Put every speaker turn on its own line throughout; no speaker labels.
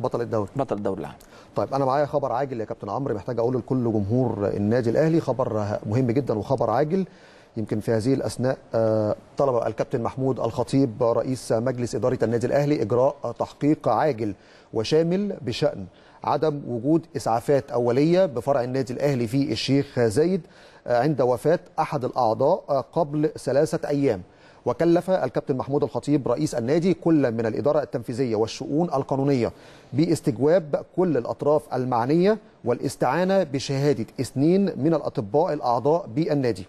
بطل الدوري بطل الدوري العام طيب انا معايا خبر عاجل يا كابتن عمرو محتاج اقوله لكل جمهور النادي الاهلي خبر مهم جدا وخبر عاجل يمكن في هذه الاثناء آه، طلب الكابتن محمود الخطيب رئيس مجلس اداره النادي الاهلي اجراء تحقيق عاجل وشامل بشان عدم وجود اسعافات اوليه بفرع النادي الاهلي في الشيخ زايد عند وفاه احد الاعضاء قبل ثلاثه ايام وكلف الكابتن محمود الخطيب رئيس النادي كل من الإدارة التنفيذية والشؤون القانونية باستجواب كل الأطراف المعنية والاستعانة بشهادة اثنين من الأطباء الأعضاء بالنادي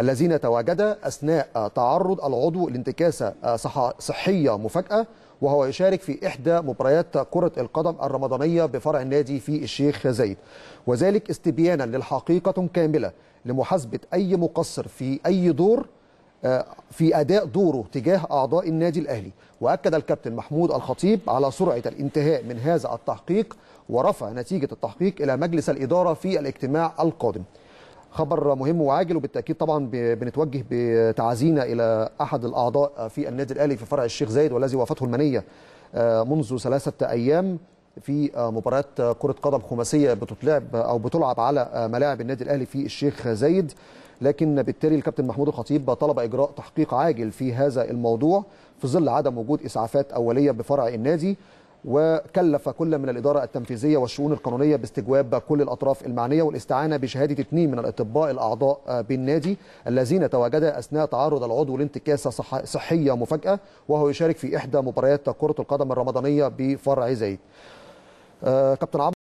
الذين تواجدا أثناء تعرض العضو لانتكاسة صحية مفاجأة وهو يشارك في إحدى مباريات كرة القدم الرمضانية بفرع النادي في الشيخ زايد وذلك استبيانا للحقيقة كاملة لمحاسبة أي مقصر في أي دور آه، في أداء دوره تجاه أعضاء النادي الأهلي وأكد الكابتن محمود الخطيب على سرعة الانتهاء من هذا التحقيق ورفع نتيجة التحقيق إلى مجلس الإدارة في الاجتماع القادم خبر مهم وعاجل وبالتاكيد طبعا بنتوجه بتعازينا الى احد الاعضاء في النادي الاهلي في فرع الشيخ زايد والذي وافته المنيه آه، منذ ثلاثه ايام في آه، مباراة كرة قدم خماسية بتتلعب آه، أو بتلعب على آه، ملاعب النادي الأهلي في الشيخ زايد لكن بالتالي الكابتن محمود الخطيب طلب إجراء تحقيق عاجل في هذا الموضوع في ظل عدم وجود إسعافات أولية بفرع النادي وكلف كل من الإدارة التنفيذية والشؤون القانونية باستجواب كل الأطراف المعنية والاستعانة بشهادة اثنين من الأطباء الأعضاء بالنادي الذين تواجدا أثناء تعرض العضو لانتكاسة صحية مفاجئة وهو يشارك في إحدى مباريات كرة القدم الرمضانية بفرع زايد آه، كابتن عمرو